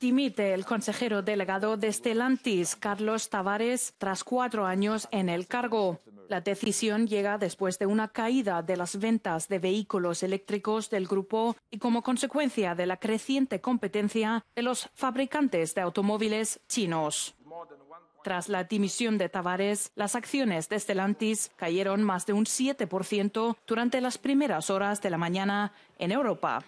Dimite el consejero delegado de Stellantis, Carlos Tavares, tras cuatro años en el cargo. La decisión llega después de una caída de las ventas de vehículos eléctricos del grupo y como consecuencia de la creciente competencia de los fabricantes de automóviles chinos. Tras la dimisión de Tavares, las acciones de Stellantis cayeron más de un 7% durante las primeras horas de la mañana en Europa.